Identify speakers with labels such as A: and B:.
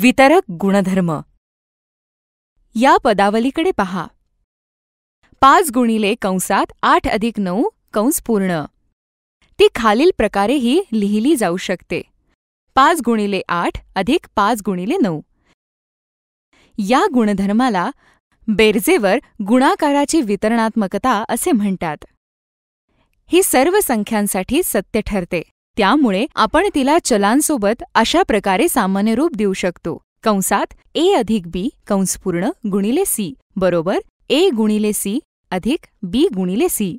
A: वितरक गुणधर्म या पदावलीकडे पहा पाच गुणिले कंसात आठ अधिक नऊ कंस पूर्ण ती खालील प्रकारेही लिहिली जाऊ शकते पाच गुणिले आठ अधिक पाच गुणिले नऊ या गुणधर्माला बेरजेवर गुणाकाराची वितरणात्मकता असे म्हणतात ही सर्व संख्यांसाठी सत्य ठरते त्यामुळे आपण तिला चलांसोबत अशा प्रकारे सामान्य रूप देऊ शकतो कंसात ए अधिक बी कंसपूर्ण गुणिले सी बरोबर ए गुणिले सी अधिक बी गुणिले सी